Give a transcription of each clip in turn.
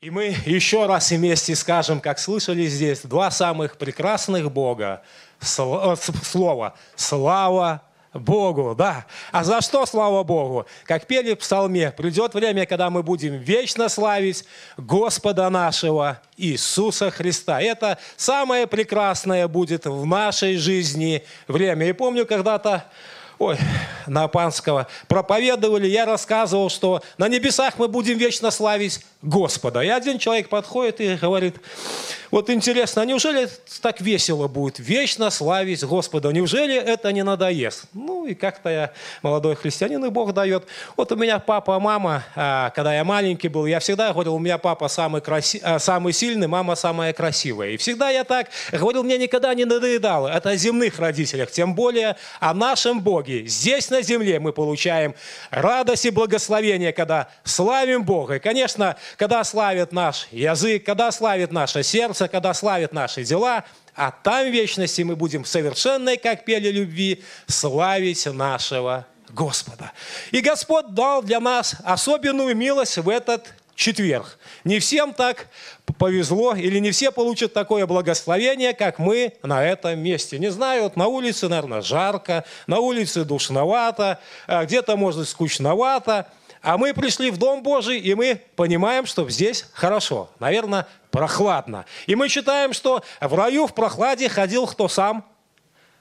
И мы еще раз вместе скажем, как слышали здесь, два самых прекрасных Бога. Э, слово «Слава Богу», да. А за что слава Богу? Как пели в псалме, придет время, когда мы будем вечно славить Господа нашего Иисуса Христа. Это самое прекрасное будет в нашей жизни время. И помню, когда-то ой, на Напанского, проповедовали, я рассказывал, что на небесах мы будем вечно славить Господа. И один человек подходит и говорит, вот интересно, неужели так весело будет, вечно славить Господа, неужели это не надоест? Ну и как-то я молодой христианин, и Бог дает. Вот у меня папа, мама, а, когда я маленький был, я всегда говорил, у меня папа самый, краси... А, самый сильный, мама самая красивая. И всегда я так говорил, мне никогда не надоедало, это о земных родителях, тем более о нашем Боге дороги, здесь на земле мы получаем радость и благословение, когда славим Бога. И, конечно, когда славит наш язык, когда славит наше сердце, когда славит наши дела, а там в вечности мы будем совершенной, как пели любви, славить нашего Господа. И Господь дал для нас особенную милость в этот четверг. Не всем так повезло, или не все получат такое благословение, как мы на этом месте. Не знаю, вот на улице, наверное, жарко, на улице душновато, а где-то, может скучновато. А мы пришли в Дом Божий, и мы понимаем, что здесь хорошо, наверное, прохладно. И мы читаем, что в раю в прохладе ходил кто сам?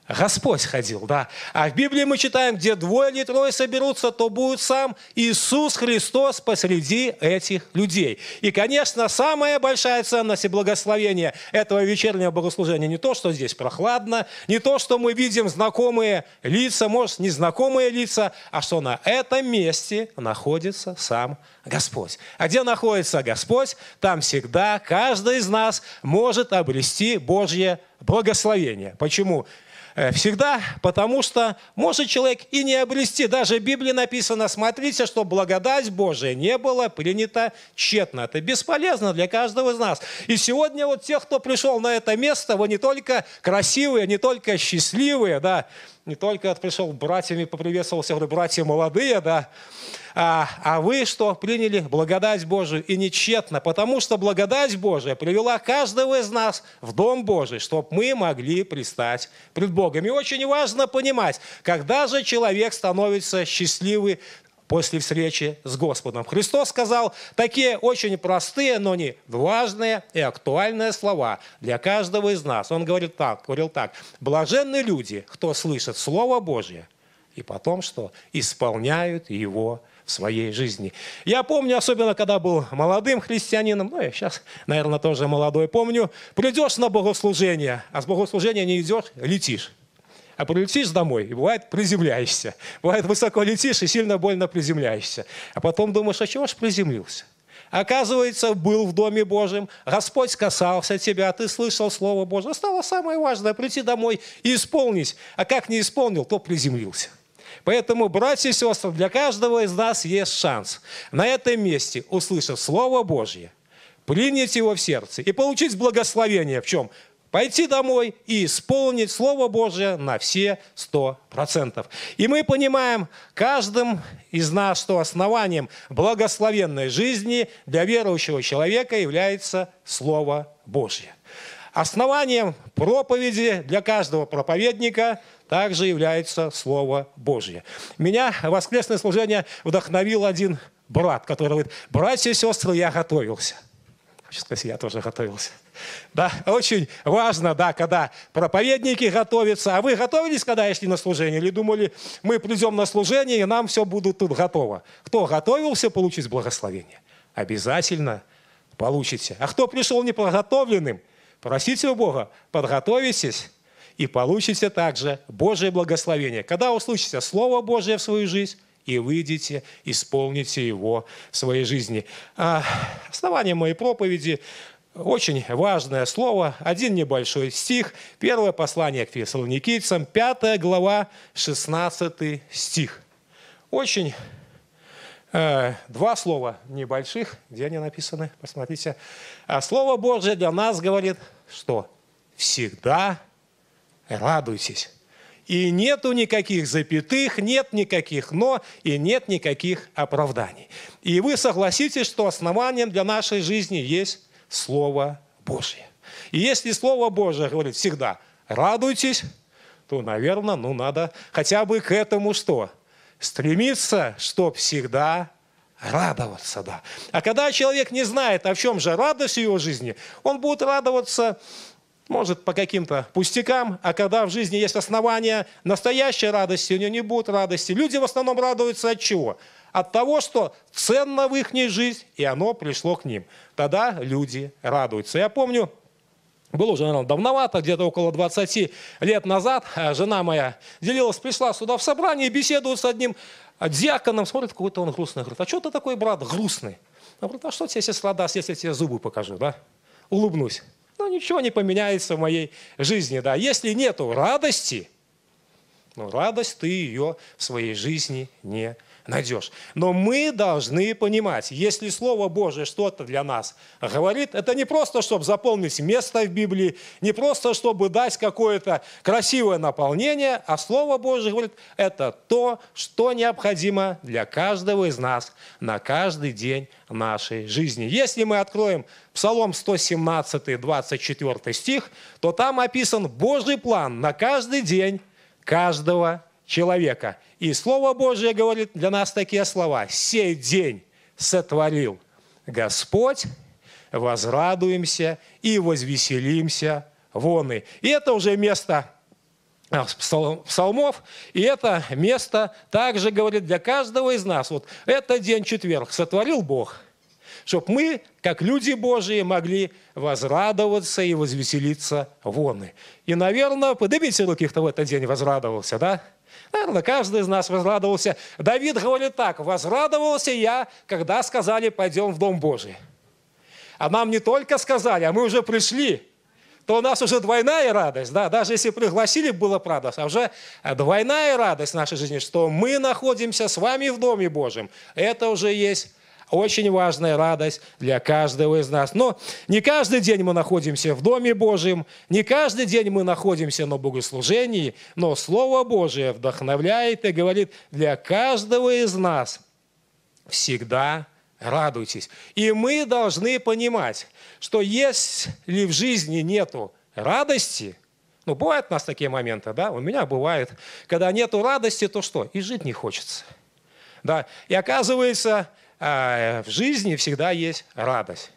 Господь ходил, да. А в Библии мы читаем, где двое или трое соберутся, то будет сам Иисус Христос посреди этих людей. И, конечно, самая большая ценность и благословение этого вечернего богослужения не то, что здесь прохладно, не то, что мы видим знакомые лица, может, незнакомые лица, а что на этом месте находится сам Господь. А где находится Господь, там всегда каждый из нас может обрести Божье благословение. Почему? Почему? Э, всегда, потому что может человек и не обрести. Даже в Библии написано, смотрите, что благодать Божия не была принята тщетно. Это бесполезно для каждого из нас. И сегодня вот тех, кто пришел на это место, вы не только красивые, не только счастливые, да, не только пришел братьями, поприветствовался, говорю, братья молодые, да, а, а вы что, приняли благодать Божию и нечетно, потому что благодать Божия привела каждого из нас в Дом Божий, чтобы мы могли пристать пред Богом. И очень важно понимать, когда же человек становится счастливый, после встречи с Господом. Христос сказал такие очень простые, но не важные и актуальные слова для каждого из нас. Он говорит так, говорил так, «Блаженны люди, кто слышит Слово Божье, и потом что? Исполняют его в своей жизни. Я помню, особенно когда был молодым христианином, ну, я сейчас, наверное, тоже молодой помню, придешь на богослужение, а с богослужения не идешь, летишь. А прилетишь домой, и бывает, приземляешься. Бывает, высоко летишь и сильно больно приземляешься. А потом думаешь, а чего ж приземлился? Оказывается, был в Доме Божьем, Господь касался тебя, ты слышал Слово Божье. Стало самое важное – прийти домой и исполнить. А как не исполнил, то приземлился. Поэтому, братья и сестры, для каждого из нас есть шанс на этом месте, услышав Слово Божье, принять его в сердце и получить благословение в чем? пойти домой и исполнить Слово Божье на все сто процентов. И мы понимаем каждым из нас, что основанием благословенной жизни для верующего человека является Слово Божье. Основанием проповеди для каждого проповедника также является Слово Божье. Меня воскресное служение вдохновил один брат, который говорит, братья и сестры, я готовился. Хочу я тоже готовился. Да, очень важно, да, когда проповедники готовятся. А вы готовились, когда шли на служение? Или думали, мы придем на служение, и нам все будет тут готово? Кто готовился получить благословение? Обязательно получите. А кто пришел неподготовленным? Просите у Бога, подготовитесь и получите также Божие благословение. Когда услышите Слово Божие в свою жизнь, и выйдите, исполните его в своей жизни. А основание моей проповеди очень важное слово, один небольшой стих, первое послание к фессалоникийцам, 5 глава, 16 стих. Очень э, два слова небольших, где они написаны, посмотрите. А Слово Божье для нас говорит, что всегда радуйтесь и нету никаких запятых, нет никаких «но» и нет никаких оправданий. И вы согласитесь, что основанием для нашей жизни есть Слово Божье. И если Слово Божье говорит всегда «радуйтесь», то, наверное, ну надо хотя бы к этому что? Стремиться, чтоб всегда радоваться, да. А когда человек не знает, о чем же радость в его жизни, он будет радоваться может, по каким-то пустякам, а когда в жизни есть основания настоящей радости, у нее не будет радости. Люди в основном радуются от чего? От того, что ценно в их жизнь, и оно пришло к ним. Тогда люди радуются. Я помню, было уже, наверное, давновато, где-то около 20 лет назад, а, жена моя делилась, пришла сюда в собрание, беседует с одним диаконом, смотрит, какой-то он грустный, говорит, а что ты такой, брат, грустный? Он говорит, а что тебе сестра даст, если я тебе зубы покажу, да? Улыбнусь ну, ничего не поменяется в моей жизни. Да. Если нету радости, ну, радость ты ее в своей жизни не найдешь. Но мы должны понимать, если Слово Божие что-то для нас говорит, это не просто, чтобы заполнить место в Библии, не просто, чтобы дать какое-то красивое наполнение, а Слово Божие говорит, это то, что необходимо для каждого из нас на каждый день нашей жизни. Если мы откроем Псалом 117, 24 стих, то там описан Божий план на каждый день каждого человека. И Слово Божье говорит для нас такие слова. «Сей день сотворил Господь, возрадуемся и возвеселимся вон и». И это уже место а, псалмов, и это место также говорит для каждого из нас. Вот это день четверг сотворил Бог, чтобы мы, как люди Божии, могли возрадоваться и возвеселиться вон. И, наверное, поднимите руки, кто в этот день возрадовался, да? Наверное, каждый из нас возрадовался. Давид говорит так, возрадовался я, когда сказали, пойдем в Дом Божий. А нам не только сказали, а мы уже пришли то у нас уже двойная радость, да, даже если пригласили, было правда а уже двойная радость в нашей жизни, что мы находимся с вами в Доме Божьем. Это уже есть очень важная радость для каждого из нас. Но не каждый день мы находимся в Доме Божьем, не каждый день мы находимся на богослужении, но Слово Божие вдохновляет и говорит, для каждого из нас всегда радуйтесь. И мы должны понимать, что если в жизни нету радости – ну, бывают у нас такие моменты, да, у меня бывает. Когда нету радости, то что? И жить не хочется. Да, и оказывается, а, в жизни всегда есть радость.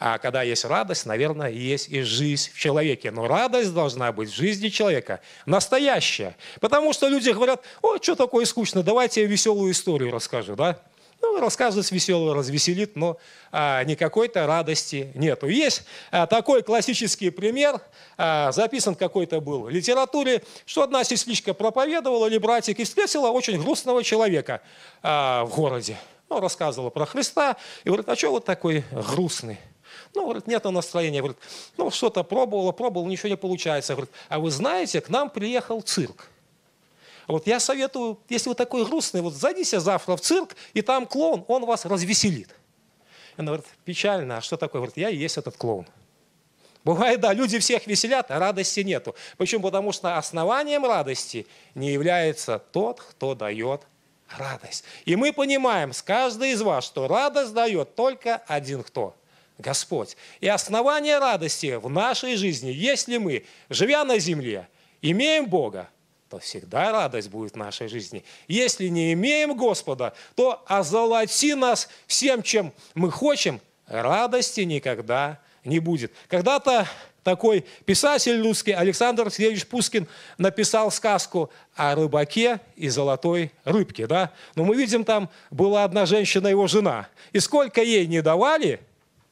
А когда есть радость, наверное, есть и жизнь в человеке. Но радость должна быть в жизни человека настоящая. Потому что люди говорят, "О, что такое скучно, давайте я веселую историю расскажу, да? Ну, рассказывать веселого развеселит, но а, никакой-то радости нету. Есть а, такой классический пример, а, записан какой-то был в литературе, что одна сестричка проповедовала или братик и встретила очень грустного человека а, в городе. Ну, рассказывала про Христа. И говорит, а что вот такой грустный? Ну, говорит, нет настроения. Говорит, ну, что-то пробовала, пробовала, ничего не получается. Говорит, а вы знаете, к нам приехал цирк. Вот я советую, если вы такой грустный, вот зайдите завтра в цирк, и там клоун, он вас развеселит. Она говорит, печально, а что такое? Говорит, я и есть этот клоун. Бывает, да, люди всех веселят, а радости нету. Почему? Потому что основанием радости не является тот, кто дает радость. И мы понимаем, с каждой из вас, что радость дает только один кто? Господь. И основание радости в нашей жизни, если мы, живя на земле, имеем Бога, то всегда радость будет в нашей жизни. Если не имеем Господа, то озолоти нас всем, чем мы хочем, радости никогда не будет. Когда-то такой писатель русский Александр Сергеевич Пушкин написал сказку о рыбаке и золотой рыбке. Да? Но мы видим, там была одна женщина, его жена. И сколько ей не давали,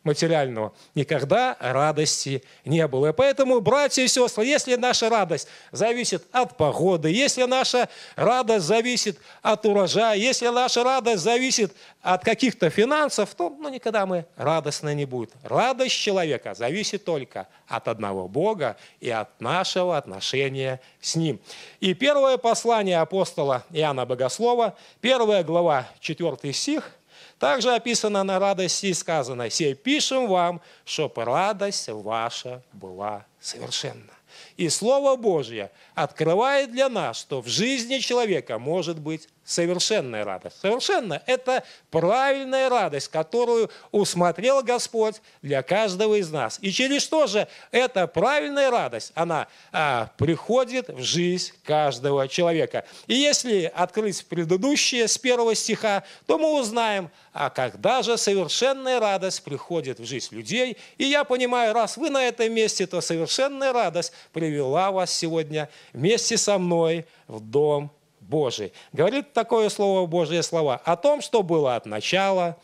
материального, никогда радости не было. И поэтому, братья и сестры, если наша радость зависит от погоды, если наша радость зависит от урожая, если наша радость зависит от каких-то финансов, то ну, никогда мы радостны не будет. Радость человека зависит только от одного Бога и от нашего отношения с Ним. И первое послание апостола Иоанна Богослова, первая глава, 4 стих – также описана на радости и сказано, «Се пишем вам, чтоб радость ваша была совершенна». И Слово Божье открывает для нас, что в жизни человека может быть совершенная радость. Совершенная это правильная радость, которую усмотрел Господь для каждого из нас. И через что же эта правильная радость, она а, приходит в жизнь каждого человека. И если открыть предыдущее с первого стиха, то мы узнаем, а когда же совершенная радость приходит в жизнь людей. И я понимаю, раз вы на этом месте, то совершенная радость привела вас сегодня вместе со мной в Дом Божий. Говорит такое слово Божие слова о том, что было от начала,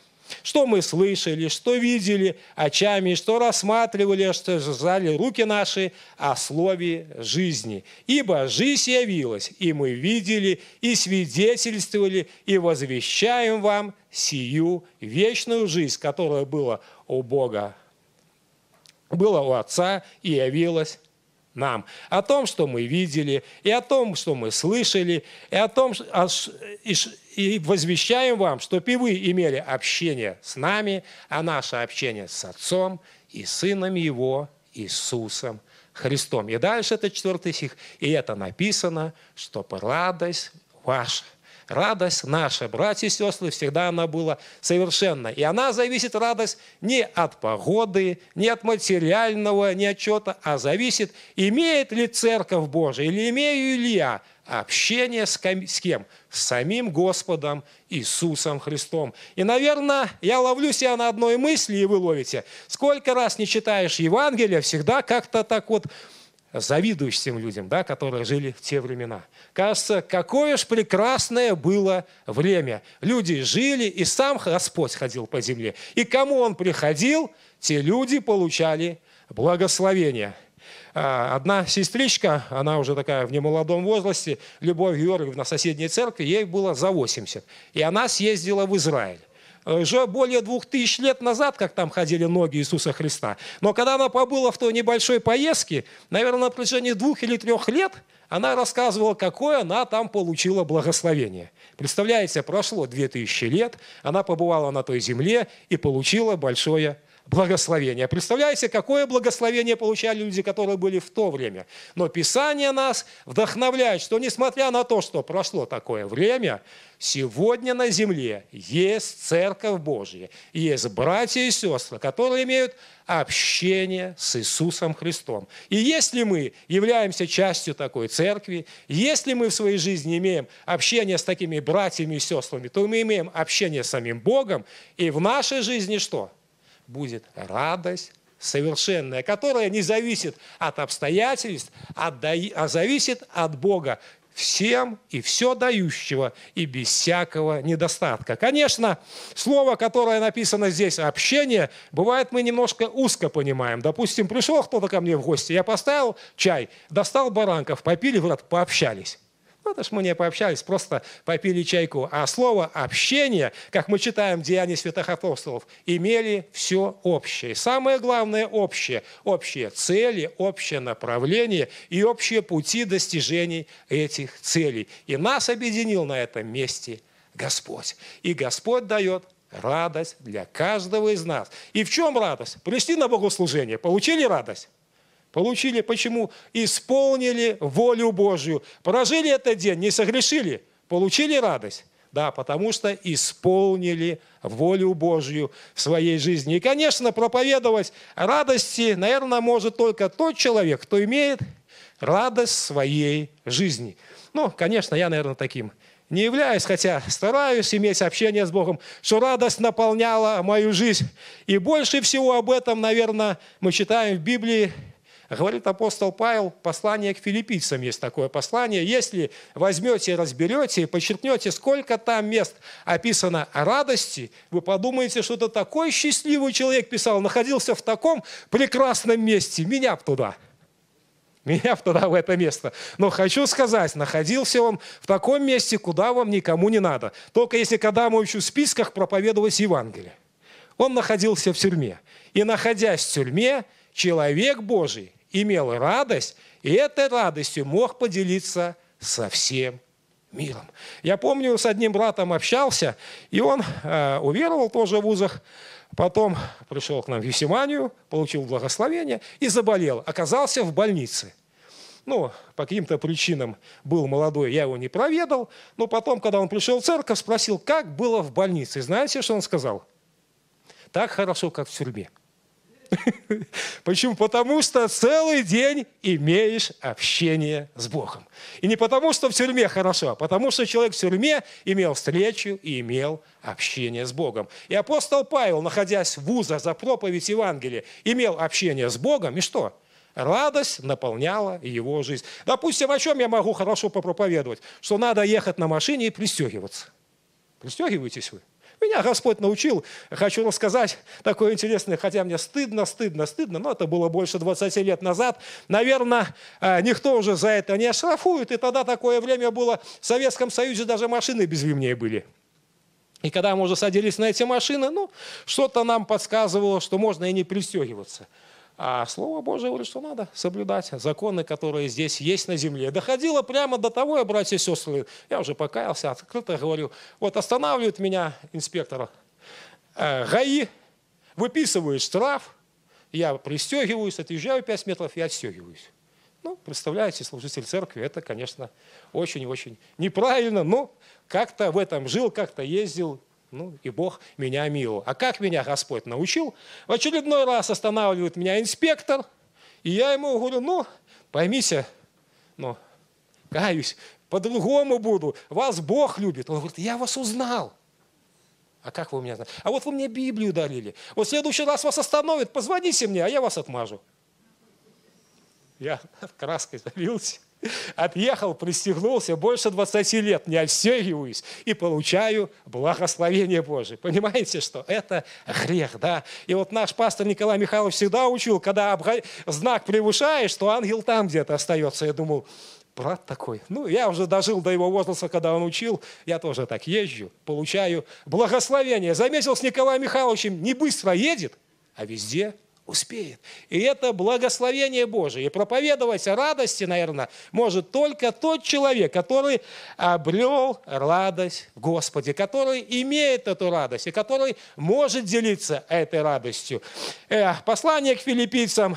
что мы слышали, что видели очами, что рассматривали, что сжали руки наши о слове жизни. Ибо жизнь явилась, и мы видели, и свидетельствовали, и возвещаем вам сию вечную жизнь, которая была у Бога, была у Отца и явилась нам, о том, что мы видели, и о том, что мы слышали, и о том, и возвещаем вам, чтобы и вы имели общение с нами, а наше общение с Отцом и Сыном Его Иисусом Христом. И дальше это четвертый стих. И это написано, чтобы радость ваша Радость наша, братья и сестры, всегда она была совершенна. И она зависит, радость, не от погоды, не от материального, не от чего а зависит, имеет ли Церковь Божия или имею ли я общение с, кем? с кем? С самим Господом Иисусом Христом. И, наверное, я ловлю себя на одной мысли, и вы ловите. Сколько раз не читаешь Евангелие, всегда как-то так вот завидуешь тем людям, да, которые жили в те времена. Кажется, какое ж прекрасное было время. Люди жили, и сам Господь ходил по земле. И кому Он приходил, те люди получали благословение. А, одна сестричка, она уже такая в немолодом возрасте, Любовь Георгиевна в соседней церкви, ей было за 80. И она съездила в Израиль уже э, более двух тысяч лет назад, как там ходили ноги Иисуса Христа. Но когда она побыла в той небольшой поездке, наверное, на протяжении двух или трех лет, она рассказывала, какое она там получила благословение. Представляете, прошло две тысячи лет, она побывала на той земле и получила большое благословение благословение. Представляете, какое благословение получали люди, которые были в то время. Но Писание нас вдохновляет, что несмотря на то, что прошло такое время, сегодня на земле есть Церковь Божья, есть братья и сестры, которые имеют общение с Иисусом Христом. И если мы являемся частью такой церкви, если мы в своей жизни имеем общение с такими братьями и сестрами, то мы имеем общение с самим Богом, и в нашей жизни что? будет радость совершенная, которая не зависит от обстоятельств, а, а зависит от Бога, всем и все дающего, и без всякого недостатка. Конечно, слово, которое написано здесь, общение, бывает мы немножко узко понимаем. Допустим, пришел кто-то ко мне в гости, я поставил чай, достал баранков, попили, брат, пообщались. Ну, потому что мы не пообщались, просто попили чайку. А слово «общение», как мы читаем в «Деяния святых апостолов», имели все общее. Самое главное – общее. Общие цели, общее направление и общие пути достижений этих целей. И нас объединил на этом месте Господь. И Господь дает радость для каждого из нас. И в чем радость? Пришли на богослужение, получили радость? Получили, почему? Исполнили волю Божью. Прожили этот день, не согрешили, получили радость. Да, потому что исполнили волю Божью в своей жизни. И, конечно, проповедовать радости, наверное, может только тот человек, кто имеет радость своей жизни. Ну, конечно, я, наверное, таким не являюсь, хотя стараюсь иметь общение с Богом, что радость наполняла мою жизнь. И больше всего об этом, наверное, мы читаем в Библии, Говорит апостол Павел, послание к филиппийцам есть такое послание. Если возьмете, разберете и подчеркнете, сколько там мест описано о радости, вы подумаете, что это такой счастливый человек писал, находился в таком прекрасном месте, меня б туда меня туда, в это место. Но хочу сказать, находился он в таком месте, куда вам никому не надо. Только если когда мы еще в списках проповедовать Евангелие. Он находился в тюрьме. И находясь в тюрьме, человек Божий имел радость, и этой радостью мог поделиться со всем миром. Я помню, с одним братом общался, и он э, уверовал тоже в вузах, потом пришел к нам в Юсиманию, получил благословение и заболел, оказался в больнице. Ну, по каким-то причинам был молодой, я его не проведал, но потом, когда он пришел в церковь, спросил, как было в больнице. знаете, что он сказал? Так хорошо, как в тюрьме. Почему? Потому что целый день имеешь общение с Богом. И не потому, что в тюрьме хорошо, а потому, что человек в тюрьме имел встречу и имел общение с Богом. И апостол Павел, находясь в вуза за проповедь Евангелия, имел общение с Богом, и что? Радость наполняла его жизнь. Допустим, о чем я могу хорошо попроповедовать? Что надо ехать на машине и пристегиваться. Пристегивайтесь вы? Меня Господь научил, хочу рассказать такое интересное, хотя мне стыдно, стыдно, стыдно, но это было больше 20 лет назад. Наверное, э, никто уже за это не оштрафует, и тогда такое время было. В Советском Союзе даже машины безвимнее были. И когда мы уже садились на эти машины, ну, что-то нам подсказывало, что можно и не пристегиваться. А Слово Божие говорит, что надо соблюдать законы, которые здесь есть на земле. Доходило прямо до того, я, братья и сестры, я уже покаялся, открыто говорю. вот останавливает меня инспектора э, ГАИ, выписывает штраф, я пристегиваюсь, отъезжаю 5 метров и отстегиваюсь. Ну, представляете, служитель церкви, это, конечно, очень-очень неправильно, но как-то в этом жил, как-то ездил, ну, и Бог меня милу. А как меня Господь научил? В очередной раз останавливает меня инспектор, и я ему говорю, ну, поймите, ну, каюсь, по-другому буду, вас Бог любит. Он говорит, я вас узнал. А как вы меня знаете? А вот вы мне Библию дарили. Вот в следующий раз вас остановят, позвоните мне, а я вас отмажу. Я краской залился. Отъехал, пристегнулся, больше 20 лет не отстегиваюсь и получаю благословение Божие. Понимаете, что это грех, да? И вот наш пастор Николай Михайлович всегда учил, когда знак превышаешь, что ангел там где-то остается. Я думал, брат такой. Ну, я уже дожил до его возраста, когда он учил. Я тоже так езжу, получаю благословение. Заметил с Николаем Михайловичем, не быстро едет, а везде успеет. И это благословение Божие. И проповедовать о радости, наверное, может только тот человек, который обрел радость в Господе, который имеет эту радость и который может делиться этой радостью. Э, послание к филиппийцам,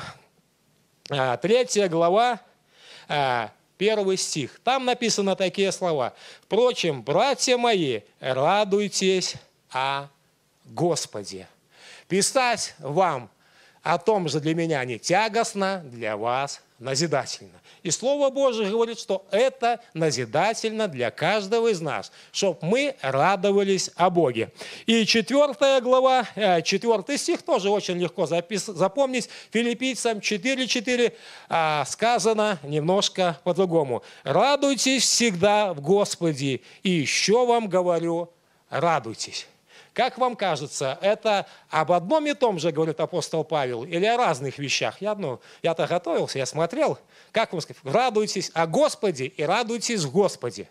3 э, глава, э, первый стих. Там написано такие слова. «Впрочем, братья мои, радуйтесь о Господе». Писать вам о том же для меня не тягостно, для вас назидательно. И Слово Божие говорит, что это назидательно для каждого из нас, чтобы мы радовались о Боге. И четвертая глава, э, четвертый стих тоже очень легко запис, запомнить. Филиппийцам 4.4 а, сказано немножко по-другому. «Радуйтесь всегда в Господе, и еще вам говорю, радуйтесь». Как вам кажется, это об одном и том же говорит апостол Павел или о разных вещах? Я, ну, я-то готовился, я смотрел. Как вам сказать? Радуйтесь о Господе и радуйтесь Господе.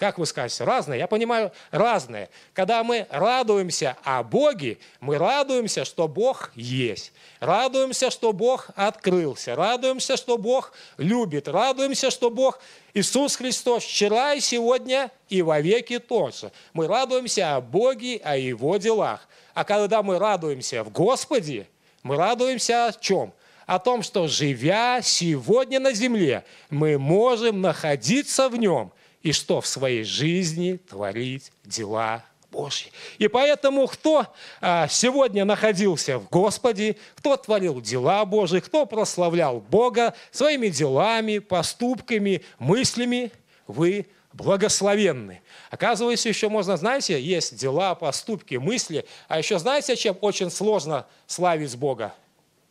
Как вы скажете, разное? Я понимаю, разное. Когда мы радуемся о Боге, мы радуемся, что Бог есть. Радуемся, что Бог открылся. Радуемся, что Бог любит. Радуемся, что Бог Иисус Христос вчера и сегодня и во веки тоже. Мы радуемся о Боге, о Его делах. А когда мы радуемся в Господе, мы радуемся о чем? о том, что живя сегодня на земле, мы можем находиться в нем и что в своей жизни творить дела Божьи. И поэтому кто а, сегодня находился в Господе, кто творил дела Божьи, кто прославлял Бога своими делами, поступками, мыслями, вы благословенны. Оказывается, еще можно, знаете, есть дела, поступки, мысли, а еще знаете, чем очень сложно славить Бога?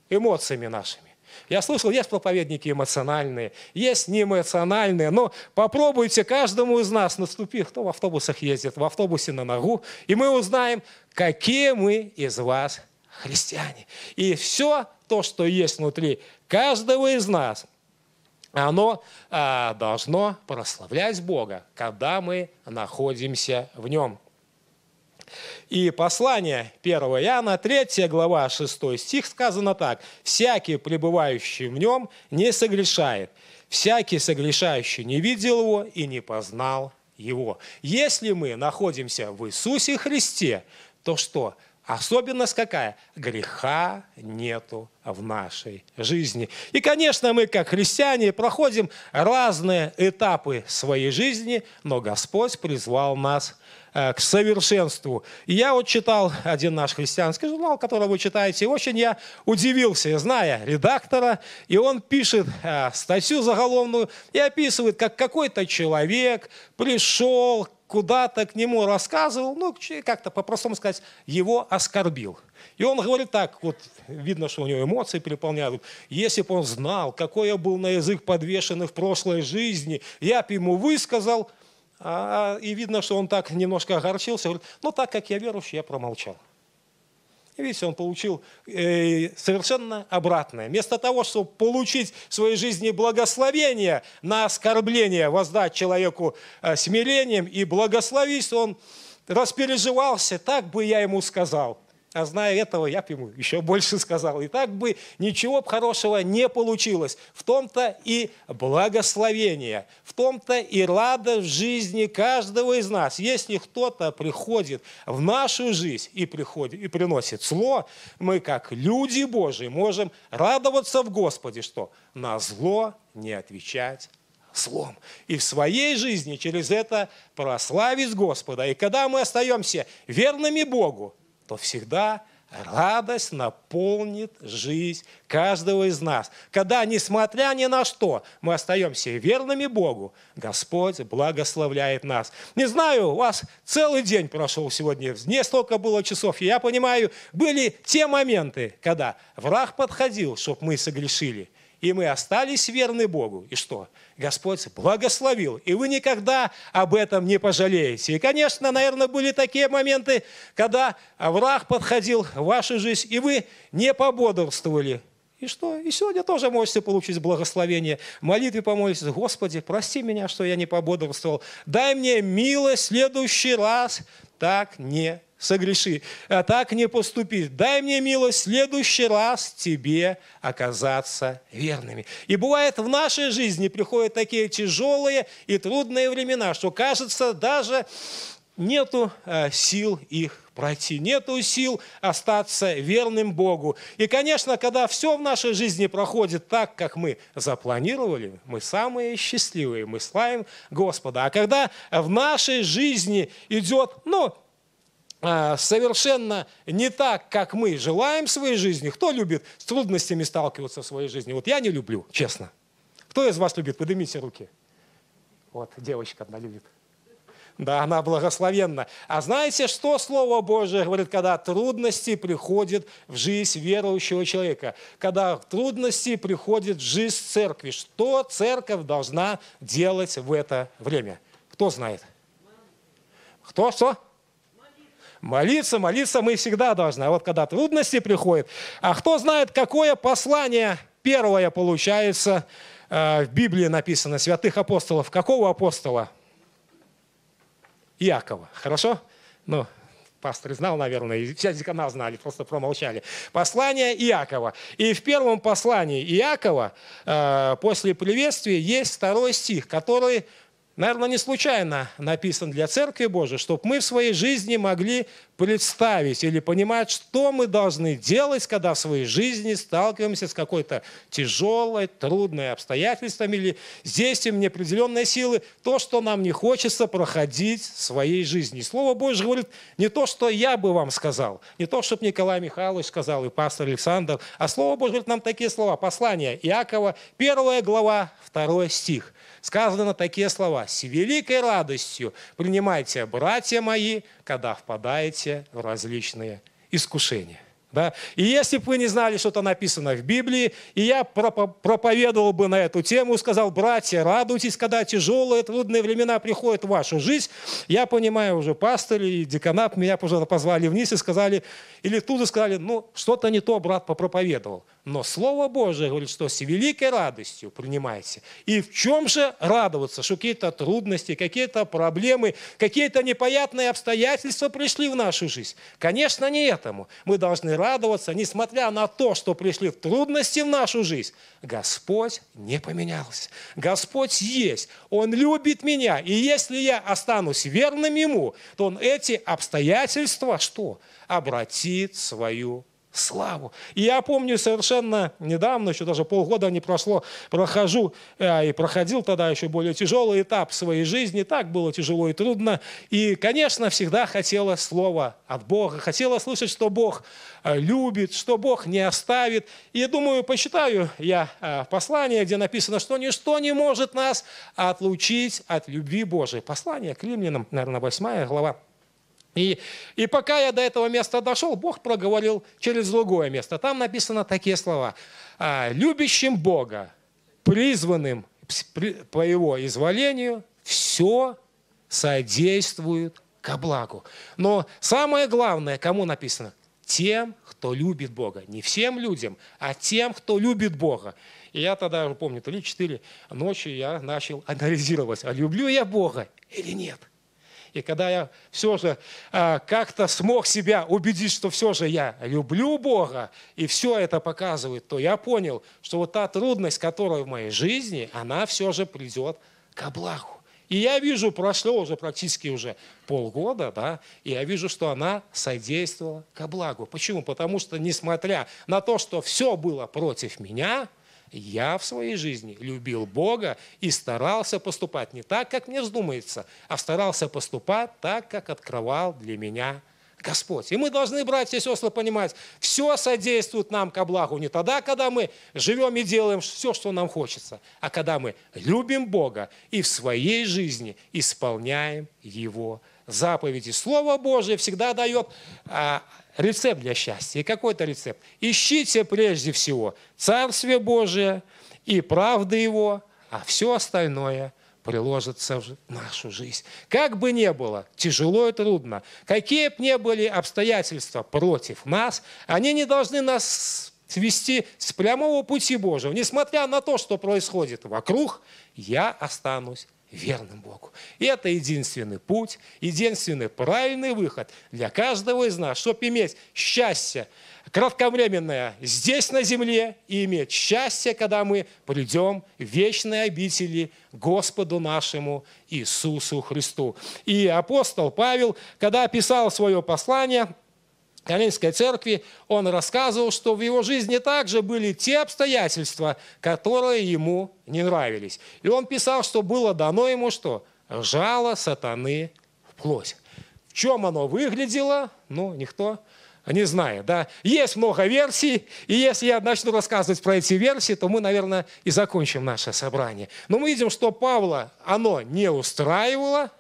Эмоциями нашими. Я слышал, есть проповедники эмоциональные, есть неэмоциональные, но попробуйте каждому из нас наступи, кто в автобусах ездит, в автобусе на ногу, и мы узнаем, какие мы из вас христиане. И все то, что есть внутри каждого из нас, оно а, должно прославлять Бога, когда мы находимся в Нем. И послание 1 Иоанна, 3 глава, 6 стих сказано так. «Всякий, пребывающий в нем, не согрешает. Всякий согрешающий не видел его и не познал его». Если мы находимся в Иисусе Христе, то что? Особенность какая? Греха нету в нашей жизни. И, конечно, мы, как христиане, проходим разные этапы своей жизни, но Господь призвал нас Э, к совершенству. И я вот читал один наш христианский журнал, который вы читаете, и очень я удивился, зная редактора, и он пишет э, статью заголовную и описывает, как какой-то человек пришел куда-то к нему рассказывал, ну, как-то по-простому сказать, его оскорбил. И он говорит так, вот видно, что у него эмоции переполняют. Если бы он знал, какой я был на язык подвешенный в прошлой жизни, я бы ему высказал, а, а, и видно, что он так немножко огорчился. Говорит, ну так как я верующий, я промолчал. И видите, он получил э, совершенно обратное. Вместо того, чтобы получить в своей жизни благословение на оскорбление, воздать человеку э, смирением и благословить, он распереживался, так бы я ему сказал. А зная этого, я бы ему еще больше сказал. И так бы ничего хорошего не получилось. В том-то и благословение, в том-то и радость в жизни каждого из нас. Если кто-то приходит в нашу жизнь и, приходит, и приносит зло, мы, как люди Божии, можем радоваться в Господе, что на зло не отвечать злом. И в своей жизни через это прославить Господа. И когда мы остаемся верными Богу, то всегда радость наполнит жизнь каждого из нас. Когда, несмотря ни на что, мы остаемся верными Богу, Господь благословляет нас. Не знаю, у вас целый день прошел сегодня, не столько было часов. И я понимаю, были те моменты, когда враг подходил, чтобы мы согрешили – и мы остались верны Богу. И что? Господь благословил. И вы никогда об этом не пожалеете. И, конечно, наверное, были такие моменты, когда враг подходил в вашу жизнь, и вы не пободрствовали. И что? И сегодня тоже можете получить благословение. В молитве помолитесь, Господи, прости меня, что я не пободрствовал. Дай мне милость в следующий раз так не согреши. А так не поступи. Дай мне милость в следующий раз тебе оказаться верными. И бывает в нашей жизни приходят такие тяжелые и трудные времена, что кажется даже нету э, сил их пройти, нету сил остаться верным Богу. И, конечно, когда все в нашей жизни проходит так, как мы запланировали, мы самые счастливые, мы славим Господа. А когда в нашей жизни идет, ну, а, совершенно не так, как мы желаем в своей жизни. Кто любит с трудностями сталкиваться в своей жизни? Вот я не люблю, честно. Кто из вас любит? Поднимите руки. Вот девочка одна любит. Да, она благословенна. А знаете, что Слово Божие говорит, когда трудности приходят в жизнь верующего человека? Когда трудности приходят в жизнь церкви? Что церковь должна делать в это время? Кто знает? Кто что? Молиться, молиться мы всегда должны. А вот когда трудности приходят, а кто знает, какое послание первое получается э, в Библии написано святых апостолов. Какого апостола? Иакова. Хорошо? Ну, пастор знал, наверное, и вся канал знали, просто промолчали. Послание Иакова. И в первом послании Иакова э, после приветствия есть второй стих, который Наверное, не случайно написан для Церкви Божией, чтобы мы в своей жизни могли представить или понимать, что мы должны делать, когда в своей жизни сталкиваемся с какой-то тяжелой, трудной обстоятельствами или действием неопределенной силы, то, что нам не хочется проходить в своей жизни. Слово Божье говорит не то, что я бы вам сказал, не то, чтобы Николай Михайлович сказал и пастор Александр, а Слово Божье говорит нам такие слова. Послание Иакова, первая глава, второй стих. Сказано такие слова. «С великой радостью принимайте, братья мои, когда впадаете впадайте в различные искушения. Да? И если бы вы не знали, что-то написано в Библии, и я проповедовал бы на эту тему, сказал, братья, радуйтесь, когда тяжелые, трудные времена приходят в вашу жизнь. Я понимаю, уже пастор и деканат меня позвали вниз и сказали, или тут же сказали, ну, что-то не то брат попроповедовал. Но Слово Божие говорит, что с великой радостью принимайте. И в чем же радоваться, что какие-то трудности, какие-то проблемы, какие-то непонятные обстоятельства пришли в нашу жизнь? Конечно, не этому. Мы должны радоваться, несмотря на то, что пришли трудности в нашу жизнь. Господь не поменялся. Господь есть. Он любит меня. И если я останусь верным Ему, то Он эти обстоятельства что? Обратит свою славу. И я помню совершенно недавно, еще даже полгода не прошло, прохожу э, и проходил тогда еще более тяжелый этап своей жизни. Так было тяжело и трудно. И, конечно, всегда хотела слова от Бога. Хотела слышать, что Бог э, любит, что Бог не оставит. И думаю, посчитаю я э, послание, где написано, что ничто не может нас отлучить от любви Божией. Послание к римлянам, наверное, 8 глава, и, и пока я до этого места дошел, Бог проговорил через другое место. Там написано такие слова. «А, «Любящим Бога, призванным по Его изволению, все содействует ко благу». Но самое главное, кому написано? Тем, кто любит Бога. Не всем людям, а тем, кто любит Бога. И я тогда, помню, 3-4 ночи я начал анализировать, а люблю я Бога или нет – и когда я все же а, как-то смог себя убедить, что все же я люблю Бога, и все это показывает, то я понял, что вот та трудность, которая в моей жизни, она все же придет к облаху. И я вижу, прошло уже практически уже полгода, да, и я вижу, что она содействовала ко благу. Почему? Потому что, несмотря на то, что все было против меня, я в своей жизни любил Бога и старался поступать не так, как мне вздумается, а старался поступать так, как открывал для меня Господь. И мы должны, братья и сестры, понимать, все содействует нам ко благу не тогда, когда мы живем и делаем все, что нам хочется, а когда мы любим Бога и в своей жизни исполняем Его заповеди. Слово Божие всегда дает а, рецепт для счастья. И какой это рецепт? Ищите прежде всего Царствие Божие и правды Его, а все остальное приложится в нашу жизнь. Как бы ни было, тяжело и трудно, какие бы ни были обстоятельства против нас, они не должны нас свести с прямого пути Божьего. Несмотря на то, что происходит вокруг, я останусь верным Богу. И это единственный путь, единственный правильный выход для каждого из нас, чтобы иметь счастье кратковременное здесь на земле и иметь счастье, когда мы придем в вечные обители Господу нашему Иисусу Христу. И апостол Павел, когда писал свое послание – Корейской церкви, он рассказывал, что в его жизни также были те обстоятельства, которые ему не нравились. И он писал, что было дано ему что? Жало сатаны в вплоть. В чем оно выглядело, ну, никто не знает. Да? Есть много версий, и если я начну рассказывать про эти версии, то мы, наверное, и закончим наше собрание. Но мы видим, что Павла оно не устраивало,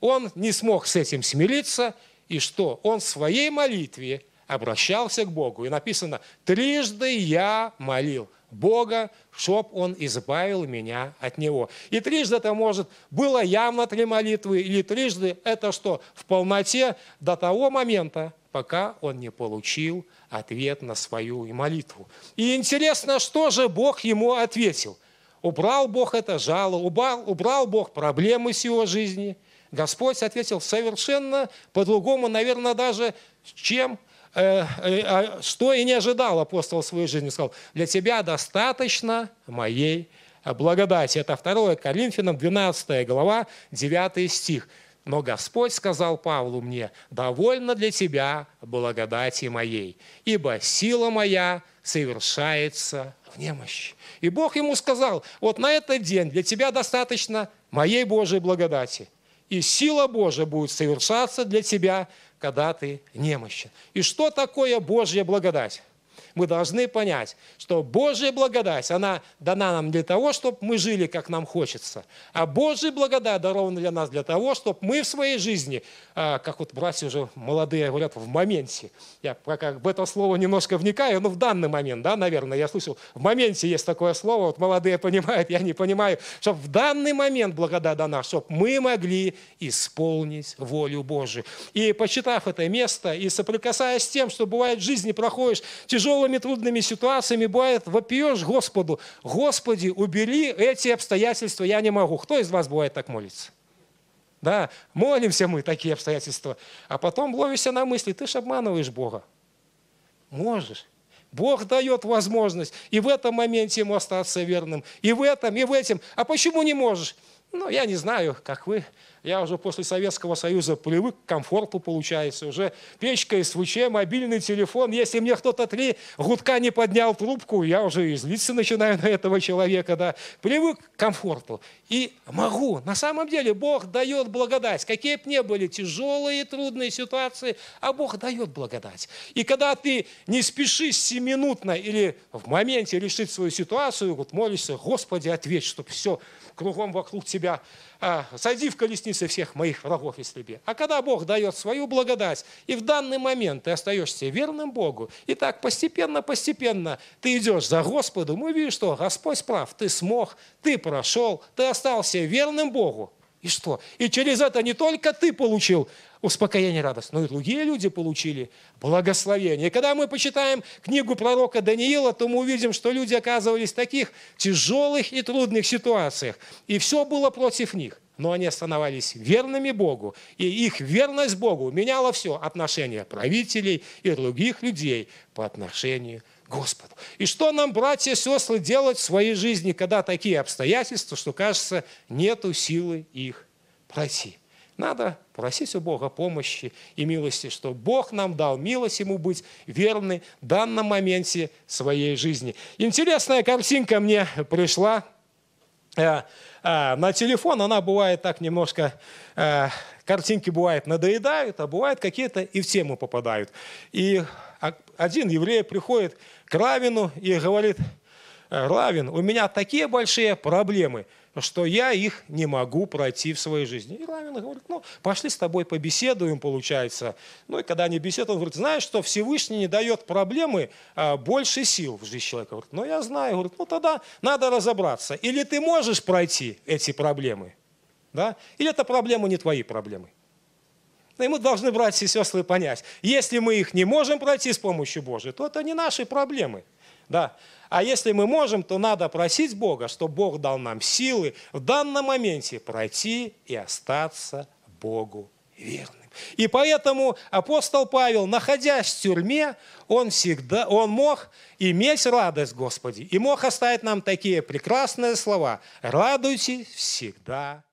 он не смог с этим смириться – и что он в своей молитве обращался к Богу. И написано, трижды я молил Бога, чтоб он избавил меня от него. И трижды это может, было явно три молитвы, или трижды это что? В полноте до того момента, пока он не получил ответ на свою молитву. И интересно, что же Бог ему ответил. Убрал Бог это жало, убрал, убрал Бог проблемы с его жизни – Господь ответил совершенно по-другому, наверное, даже чем э, э, а, что и не ожидал апостол в своей жизни. Сказал, для тебя достаточно моей благодати. Это 2 Коринфянам, 12 глава, 9 стих. Но Господь сказал Павлу мне, довольно для тебя благодати моей, ибо сила моя совершается в немощи. И Бог ему сказал, вот на этот день для тебя достаточно моей Божьей благодати – и сила Божья будет совершаться для тебя, когда ты немощен. И что такое Божья благодать? мы должны понять, что Божья благодать, она дана нам для того, чтобы мы жили, как нам хочется. А Божья благодать дарована для нас для того, чтобы мы в своей жизни, а, как вот братья уже молодые говорят, в моменте. Я пока в это слово немножко вникаю, но в данный момент, да, наверное, я слышал, в моменте есть такое слово, вот молодые понимают, я не понимаю, что в данный момент благодать дана, чтобы мы могли исполнить волю Божию. И почитав это место и соприкасаясь с тем, что бывает в жизни проходишь тяжелые тяжелыми, трудными ситуациями, бывает, вопиешь Господу, «Господи, убери эти обстоятельства, я не могу». Кто из вас бывает так молится? Да, молимся мы такие обстоятельства, а потом ловишься на мысли, ты же обманываешь Бога. Можешь. Бог дает возможность и в этом моменте ему остаться верным, и в этом, и в этом. А почему не можешь? Ну, я не знаю, как вы, я уже после Советского Союза привык к комфорту, получается. Уже печка, СВЧ, мобильный телефон. Если мне кто-то три гудка не поднял трубку, я уже и злиться начинаю на этого человека. Да. Привык к комфорту. И могу. На самом деле Бог дает благодать. Какие бы ни были тяжелые, трудные ситуации, а Бог дает благодать. И когда ты не спешишь семинутно или в моменте решить свою ситуацию, вот молишься, Господи, ответь, чтобы все кругом вокруг тебя, а, сойди в колесницы всех моих врагов, если бы. А когда Бог дает свою благодать, и в данный момент ты остаешься верным Богу, и так постепенно, постепенно ты идешь за Господом и видишь, что Господь прав, ты смог, ты прошел, ты остался верным Богу. И что? И через это не только ты получил успокоение и радость, но и другие люди получили благословение. И когда мы почитаем книгу пророка Даниила, то мы увидим, что люди оказывались в таких тяжелых и трудных ситуациях. И все было против них. Но они остановались верными Богу. И их верность Богу меняла все отношение правителей и других людей по отношению к Господу. И что нам, братья и сестры, делать в своей жизни, когда такие обстоятельства, что, кажется, нету силы их пройти? Надо просить у Бога помощи и милости, что Бог нам дал милость ему быть верны в данном моменте своей жизни. Интересная картинка мне пришла Э, э, на телефон она бывает так немножко, э, картинки бывает надоедают, а бывает какие-то и в тему попадают. И один еврей приходит к Равину и говорит, Равин, у меня такие большие проблемы – что я их не могу пройти в своей жизни. И Равин говорит, ну, пошли с тобой побеседуем, получается. Ну, и когда они беседуют, он говорит, знаешь, что Всевышний не дает проблемы а, больше сил в жизни человека. Говорит, ну, я знаю. Говорит, ну, тогда надо разобраться. Или ты можешь пройти эти проблемы, да? или это проблемы не твои проблемы. Но ну, и мы должны, братья и сестры, понять, если мы их не можем пройти с помощью Божией, то это не наши проблемы – да. А если мы можем, то надо просить Бога, что Бог дал нам силы в данном моменте пройти и остаться Богу верным. И поэтому апостол Павел, находясь в тюрьме, он всегда, он мог иметь радость Господи и мог оставить нам такие прекрасные слова «Радуйтесь всегда